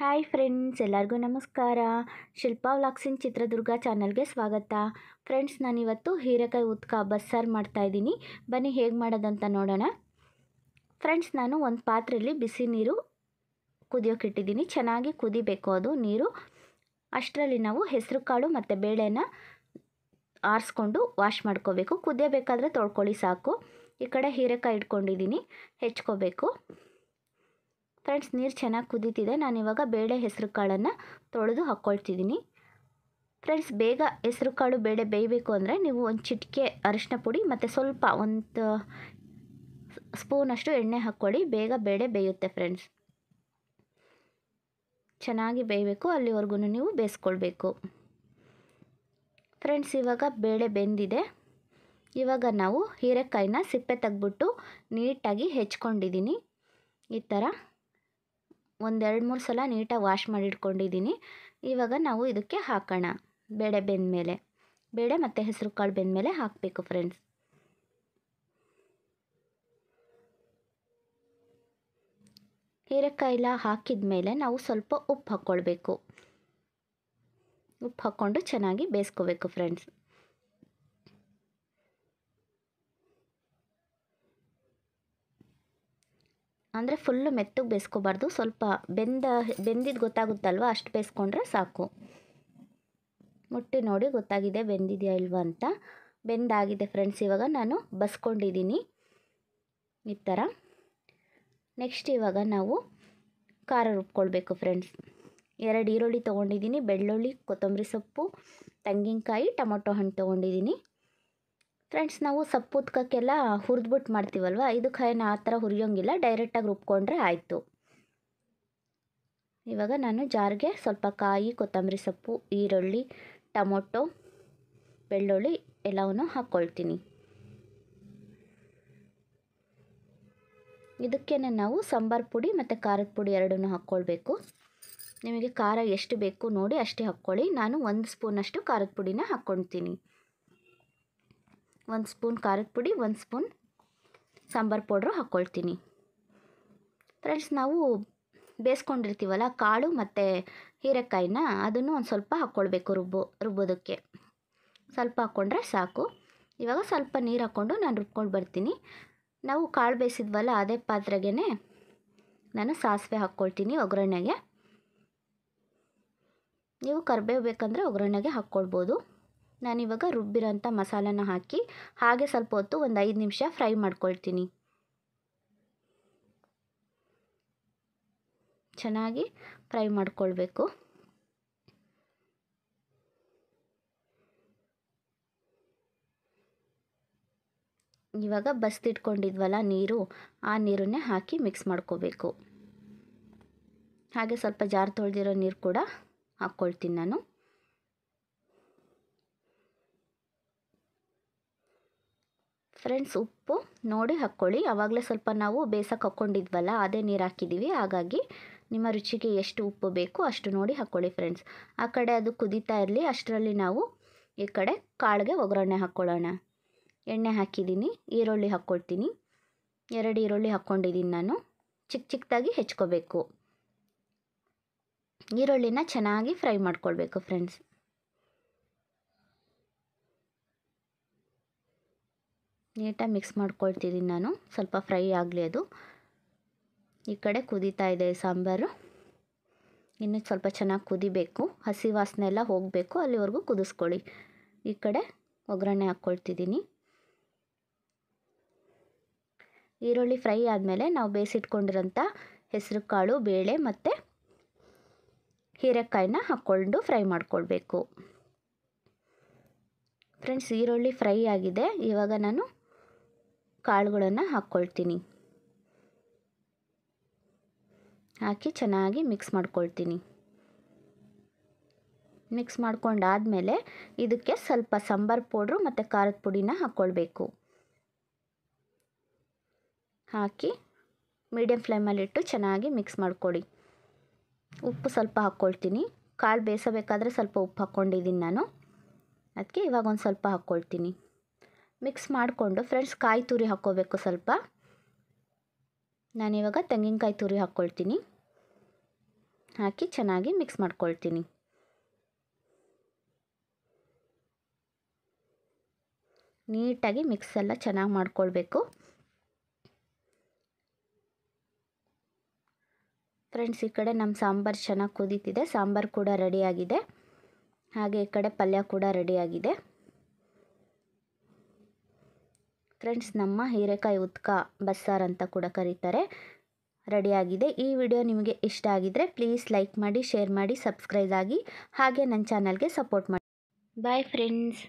hi friends ಎಲ್ಲರಿಗೂ ನಮಸ್ಕಾರ ಶಿಲ್ಪಾ ವ್ಲಾಕ್ಸಿನ್ ಚಿತ್ರದುರ್ಗ ಚಾನಲ್ಗೆ ಸ್ವಾಗತ ಫ್ರೆಂಡ್ಸ್ ನಾನಿವತ್ತು ಹೀರೆಕಾಯಿ ಉತ್ಕ ಬಸ್ಸಾರು ಮಾಡ್ತಾಯಿದ್ದೀನಿ ಬನ್ನಿ ಹೇಗೆ ಮಾಡೋದಂತ ನೋಡೋಣ ಫ್ರೆಂಡ್ಸ್ ನಾನು ಒಂದು ಪಾತ್ರೆಯಲ್ಲಿ ಬಿಸಿ ನೀರು ಕುದಿಯೋಕೆ ಇಟ್ಟಿದ್ದೀನಿ ಚೆನ್ನಾಗಿ ಕುದಿಬೇಕು ಅದು ನೀರು ಅಷ್ಟರಲ್ಲಿ ನಾವು ಹೆಸರು ಕಾಳು ಮತ್ತು ಬೇಳೆನ ಆರಿಸ್ಕೊಂಡು ವಾಶ್ ಮಾಡ್ಕೋಬೇಕು ಕುದಿಯಬೇಕಾದ್ರೆ ತೊಳ್ಕೊಳ್ಳಿ ಸಾಕು ಈ ಕಡೆ ಹೀರೆಕಾಯಿ ಇಟ್ಕೊಂಡಿದ್ದೀನಿ ಹೆಚ್ಕೋಬೇಕು ಫ್ರೆಂಡ್ಸ್ ನೀರು ಚೆನ್ನಾಗಿ ಕುದೀತಿದೆ ಇವಾಗ ಬೇಳೆ ಹೆಸರು ಕಾಳನ್ನು ತೊಳೆದು ಹಾಕ್ಕೊಳ್ತಿದ್ದೀನಿ ಫ್ರೆಂಡ್ಸ್ ಬೇಗ ಹೆಸರು ಕಾಳು ಬೇಳೆ ಬೇಯಬೇಕು ಅಂದರೆ ನೀವು ಒಂದು ಚಿಟಿಕೆ ಅರಿಶಿನ ಪುಡಿ ಮತ್ತು ಸ್ವಲ್ಪ ಒಂದು ಸ್ಪೂನಷ್ಟು ಎಣ್ಣೆ ಹಾಕ್ಕೊಳ್ಳಿ ಬೇಗ ಬೇಳೆ ಬೇಯುತ್ತೆ ಫ್ರೆಂಡ್ಸ್ ಚೆನ್ನಾಗಿ ಬೇಯಬೇಕು ಅಲ್ಲಿವರೆಗೂ ನೀವು ಬೇಯಿಸ್ಕೊಳ್ಬೇಕು ಫ್ರೆಂಡ್ಸ್ ಇವಾಗ ಬೇಳೆ ಬೆಂದಿದೆ ಇವಾಗ ನಾವು ಹೀರೆಕಾಯಿನ ಸಿಪ್ಪೆ ತೆಗ್ಬಿಟ್ಟು ನೀಟಾಗಿ ಹೆಚ್ಕೊಂಡಿದ್ದೀನಿ ಈ ಥರ ಒಂದೆರಡು ಮೂರು ಸಲ ನೀಟಾಗಿ ವಾಶ್ ಮಾಡಿ ಇಟ್ಕೊಂಡಿದ್ದೀನಿ ಇವಾಗ ನಾವು ಇದಕ್ಕೆ ಹಾಕೋಣ ಬೇಳೆ ಬೆಂದಮೇಲೆ ಬೇಳೆ ಮತ್ತು ಹೆಸರು ಕಾಳು ಬೆಂದಮೇಲೆ ಹಾಕಬೇಕು ಫ್ರೆಂಡ್ಸ್ ಹೀರೆಕಾಯಿ ಹಾಕಿದ ಮೇಲೆ ನಾವು ಸ್ವಲ್ಪ ಉಪ್ಪು ಹಾಕ್ಕೊಳ್ಬೇಕು ಉಪ್ಪು ಹಾಕ್ಕೊಂಡು ಚೆನ್ನಾಗಿ ಬೇಯಿಸ್ಕೋಬೇಕು ಫ್ರೆಂಡ್ಸ್ ಅಂದರೆ ಫುಲ್ಲು ಮೆತ್ತಗೆ ಬೇಯಿಸ್ಕೋಬಾರ್ದು ಸ್ವಲ್ಪ ಬೆಂದ ಬೆಂದಿದ್ದು ಗೊತ್ತಾಗುತ್ತಲ್ವ ಅಷ್ಟು ಬೇಯಿಸ್ಕೊಂಡ್ರೆ ಸಾಕು ಮುಟ್ಟಿ ನೋಡಿ ಗೊತ್ತಾಗಿದೆ ಬೆಂದಿದೆಯಾ ಇಲ್ವಾ ಅಂತ ಬೆಂದಾಗಿದೆ ಫ್ರೆಂಡ್ಸ್ ಇವಾಗ ನಾನು ಬಸ್ಕೊಂಡಿದ್ದೀನಿ ಈ ಥರ ನೆಕ್ಸ್ಟ್ ಇವಾಗ ನಾವು ಖಾರ ರುಬ್ಕೊಳ್ಬೇಕು ಫ್ರೆಂಡ್ಸ್ ಎರಡು ಈರುಳ್ಳಿ ತೊಗೊಂಡಿದ್ದೀನಿ ಬೆಳ್ಳುಳ್ಳಿ ಕೊತ್ತಂಬರಿ ಸೊಪ್ಪು ತೆಂಗಿನಕಾಯಿ ಟೊಮೊಟೊ ಹಣ್ಣು ತೊಗೊಂಡಿದ್ದೀನಿ ಫ್ರೆಂಡ್ಸ್ ನಾವು ಉದ್ಕಕ್ಕೆಲ್ಲ ಹುರಿದ್ಬಿಟ್ಟು ಮಾಡ್ತೀವಲ್ವ ಇದಕ್ಕೆ ಏನು ಆ ಥರ ಹುರಿಯೋಂಗಿಲ್ಲ ಡೈರೆಕ್ಟಾಗಿ ರುಬ್ಕೊಂಡ್ರೆ ಆಯಿತು ಇವಾಗ ನಾನು ಜಾರಿಗೆ ಸ್ವಲ್ಪ ಕಾಯಿ ಕೊತ್ತಂಬರಿ ಸೊಪ್ಪು ಈರುಳ್ಳಿ ಟೊಮೊಟೊ ಬೆಳ್ಳುಳ್ಳಿ ಎಲ್ಲವನ್ನು ಹಾಕ್ಕೊಳ್ತೀನಿ ಇದಕ್ಕೇ ನಾವು ಸಾಂಬಾರು ಪುಡಿ ಮತ್ತು ಖಾರದ ಪುಡಿ ಎರಡನ್ನೂ ಹಾಕ್ಕೊಳ್ಬೇಕು ನಿಮಗೆ ಖಾರ ಎಷ್ಟು ಬೇಕು ನೋಡಿ ಅಷ್ಟೇ ಹಾಕ್ಕೊಳ್ಳಿ ನಾನು ಒಂದು ಸ್ಪೂನಷ್ಟು ಖಾರದ ಪುಡಿನ ಹಾಕ್ಕೊಳ್ತೀನಿ ಒಂದು ಸ್ಪೂನ್ ಖಾರದ ಪುಡಿ ಒಂದು ಸ್ಪೂನ್ ಸಾಂಬಾರು ಪೌಡ್ರು ಹಾಕ್ಕೊಳ್ತೀನಿ ಫ್ರೆಂಡ್ಸ್ ನಾವು ಬೇಯಿಸ್ಕೊಂಡಿರ್ತೀವಲ್ಲ ಕಾಳು ಮತ್ತು ಹೀರೆಕಾಯಿನ ಅದನ್ನು ಒಂದು ಸ್ವಲ್ಪ ಹಾಕ್ಕೊಳ್ಬೇಕು ರುಬ್ಬೋ ರುಬ್ಬೋದಕ್ಕೆ ಸ್ವಲ್ಪ ಹಾಕ್ಕೊಂಡ್ರೆ ಸಾಕು ಇವಾಗ ಸ್ವಲ್ಪ ನೀರು ಹಾಕ್ಕೊಂಡು ನಾನು ರುಬ್ಕೊಂಡು ಬರ್ತೀನಿ ನಾವು ಕಾಳು ಬೇಯಿಸಿದ್ವಲ್ಲ ಅದೇ ಪಾತ್ರೆಗೆ ನಾನು ಸಾಸಿವೆ ಹಾಕ್ಕೊಳ್ತೀನಿ ಒಗ್ಗರಣೆಗೆ ನೀವು ಕರಿಬೇವು ಬೇಕಂದರೆ ಒಗ್ಗರಣೆಗೆ ಹಾಕ್ಕೊಳ್ಬೋದು ನಾನಿವಾಗ ರುಬ್ಬಿರೋಂಥ ಮಸಾಲನ ಹಾಕಿ ಹಾಗೆ ಸ್ವಲ್ಪ ಹೊತ್ತು ಒಂದು ಐದು ನಿಮಿಷ ಫ್ರೈ ಮಾಡ್ಕೊಳ್ತೀನಿ ಚೆನ್ನಾಗಿ ಫ್ರೈ ಮಾಡ್ಕೊಳ್ಬೇಕು ಇವಾಗ ಬಸ್ದಿಟ್ಕೊಂಡಿದ್ವಲ್ಲ ನೀರು ಆ ನೀರನ್ನೇ ಹಾಕಿ ಮಿಕ್ಸ್ ಮಾಡ್ಕೋಬೇಕು ಹಾಗೆ ಸ್ವಲ್ಪ ಜಾರ್ ತೊಳೆದಿರೋ ನೀರು ಕೂಡ ಹಾಕ್ಕೊಳ್ತೀನಿ ನಾನು ಫ್ರೆಂಡ್ಸ್ ಉಪ್ಪು ನೋಡಿ ಹಾಕ್ಕೊಳ್ಳಿ ಆವಾಗಲೇ ಸ್ವಲ್ಪ ನಾವು ಬೇಸಕ್ಕೆ ಹಾಕ್ಕೊಂಡಿದ್ವಲ್ಲ ಅದೇ ನೀರು ಹಾಕಿದ್ದೀವಿ ಹಾಗಾಗಿ ನಿಮ್ಮ ರುಚಿಗೆ ಎಷ್ಟು ಉಪ್ಪು ಬೇಕು ಅಷ್ಟು ನೋಡಿ ಹಾಕ್ಕೊಳ್ಳಿ ಫ್ರೆಂಡ್ಸ್ ಆ ಕಡೆ ಅದು ಕುದೀತಾ ಇರಲಿ ಅಷ್ಟರಲ್ಲಿ ನಾವು ಈ ಕಡೆ ಕಾಳಿಗೆ ಒಗ್ಗರಣೆ ಹಾಕ್ಕೊಳ್ಳೋಣ ಎಣ್ಣೆ ಹಾಕಿದ್ದೀನಿ ಈರುಳ್ಳಿ ಹಾಕ್ಕೊಳ್ತೀನಿ ಎರಡು ಈರುಳ್ಳಿ ಹಾಕ್ಕೊಂಡಿದ್ದೀನಿ ನಾನು ಚಿಕ್ಕ ಚಿಕ್ಕದಾಗಿ ಹೆಚ್ಕೋಬೇಕು ಈರುಳ್ಳಿನ ಚೆನ್ನಾಗಿ ಫ್ರೈ ಮಾಡ್ಕೊಳ್ಬೇಕು ಫ್ರೆಂಡ್ಸ್ ನೀಟಾಗಿ ಮಿಕ್ಸ್ ಮಾಡ್ಕೊಳ್ತಿದ್ದೀನಿ ನಾನು ಸ್ವಲ್ಪ ಫ್ರೈ ಆಗಲಿ ಅದು ಈ ಕಡೆ ಕುದೀತಾ ಇದೆ ಸಾಂಬಾರು ಇನ್ನು ಸ್ವಲ್ಪ ಚೆನ್ನಾಗಿ ಕುದಿಬೇಕು ಹಸಿ ವಾಸನೆ ಎಲ್ಲ ಹೋಗಬೇಕು ಅಲ್ಲಿವರೆಗೂ ಕುದಿಸ್ಕೊಳ್ಳಿ ಈ ಕಡೆ ಒಗ್ಗರಣೆ ಹಾಕ್ಕೊಳ್ತಿದ್ದೀನಿ ಈರುಳ್ಳಿ ಫ್ರೈ ಆದಮೇಲೆ ನಾವು ಬೇಯಿಸಿಟ್ಕೊಂಡಿರೋಂಥ ಹೆಸರು ಕಾಳು ಬೇಳೆ ಮತ್ತು ಹೀರೆಕಾಯಿನ ಹಾಕ್ಕೊಂಡು ಫ್ರೈ ಮಾಡ್ಕೊಳ್ಬೇಕು ಫ್ರೆಂಡ್ಸ್ ಈರುಳ್ಳಿ ಫ್ರೈ ಆಗಿದೆ ಇವಾಗ ನಾನು ಕಾಳುಗಳನ್ನು ಹಾಕ್ಕೊಳ್ತೀನಿ ಹಾಕಿ ಚೆನ್ನಾಗಿ ಮಿಕ್ಸ್ ಮಾಡ್ಕೊಳ್ತೀನಿ ಮಿಕ್ಸ್ ಮಾಡ್ಕೊಂಡಾದಮೇಲೆ ಇದಕ್ಕೆ ಸ್ವಲ್ಪ ಸಾಂಬಾರ್ ಪೌಡ್ರು ಮತ್ತು ಖಾರದ ಪುಡಿನ ಹಾಕ್ಕೊಳ್ಬೇಕು ಹಾಕಿ ಮೀಡಿಯಮ್ ಫ್ಲೇಮಲ್ಲಿಟ್ಟು ಚೆನ್ನಾಗಿ ಮಿಕ್ಸ್ ಮಾಡಿಕೊಡಿ ಉಪ್ಪು ಸ್ವಲ್ಪ ಹಾಕ್ಕೊಳ್ತೀನಿ ಕಾಳು ಬೇಯಿಸಬೇಕಾದ್ರೆ ಸ್ವಲ್ಪ ಉಪ್ಪು ಹಾಕ್ಕೊಂಡಿದ್ದೀನಿ ನಾನು ಅದಕ್ಕೆ ಇವಾಗ ಒಂದು ಸ್ವಲ್ಪ ಹಾಕ್ಕೊಳ್ತೀನಿ ಮಿಕ್ಸ್ ಮಾಡಿಕೊಂಡು ಫ್ರೆಂಡ್ಸ್ ಕಾಯಿ ತುರಿ ಹಾಕ್ಕೋಬೇಕು ಸ್ವಲ್ಪ ನಾನಿವಾಗ ತೆಂಗಿನಕಾಯಿ ತುರಿ ಹಾಕ್ಕೊಳ್ತೀನಿ ಹಾಕಿ ಚೆನ್ನಾಗಿ ಮಿಕ್ಸ್ ಮಾಡ್ಕೊಳ್ತೀನಿ ನೀಟಾಗಿ ಮಿಕ್ಸ್ ಎಲ್ಲ ಚೆನ್ನಾಗಿ ಮಾಡ್ಕೊಳ್ಬೇಕು ಫ್ರೆಂಡ್ಸ್ ಈ ಕಡೆ ನಮ್ಮ ಸಾಂಬಾರು ಚೆನ್ನಾಗಿ ಕುದೀತಿದೆ ಸಾಂಬಾರು ಕೂಡ ರೆಡಿಯಾಗಿದೆ ಹಾಗೆ ಈ ಕಡೆ ಪಲ್ಯ ಕೂಡ ರೆಡಿಯಾಗಿದೆ ಫ್ರೆಂಡ್ಸ್ ನಮ್ಮ ಹೀರೆಕಾಯಿ ಉತ್ಕ ಬಸ್ಸಾರ್ ಅಂತ ಕೂಡ ಕರೀತಾರೆ ರೆಡಿಯಾಗಿದೆ ಈ ವಿಡಿಯೋ ನಿಮಗೆ ಇಷ್ಟ ಆಗಿದ್ದರೆ ಪ್ಲೀಸ್ ಲೈಕ್ ಮಾಡಿ ಶೇರ್ ಮಾಡಿ ಸಬ್ಸ್ಕ್ರೈಬ್ ಆಗಿ ಹಾಗೆ ನನ್ನ ಚಾನಲ್ಗೆ ಸಪೋರ್ಟ್ ಮಾಡಿ ಬಾಯ್ ಫ್ರೆಂಡ್ಸ್